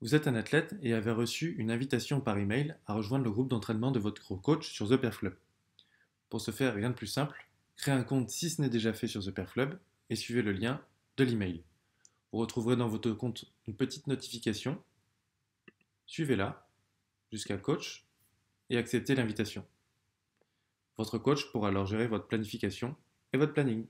Vous êtes un athlète et avez reçu une invitation par email à rejoindre le groupe d'entraînement de votre coach sur The Club. Pour ce faire, rien de plus simple, créez un compte si ce n'est déjà fait sur The Club et suivez le lien de l'email. Vous retrouverez dans votre compte une petite notification. Suivez-la jusqu'à coach et acceptez l'invitation. Votre coach pourra alors gérer votre planification et votre planning.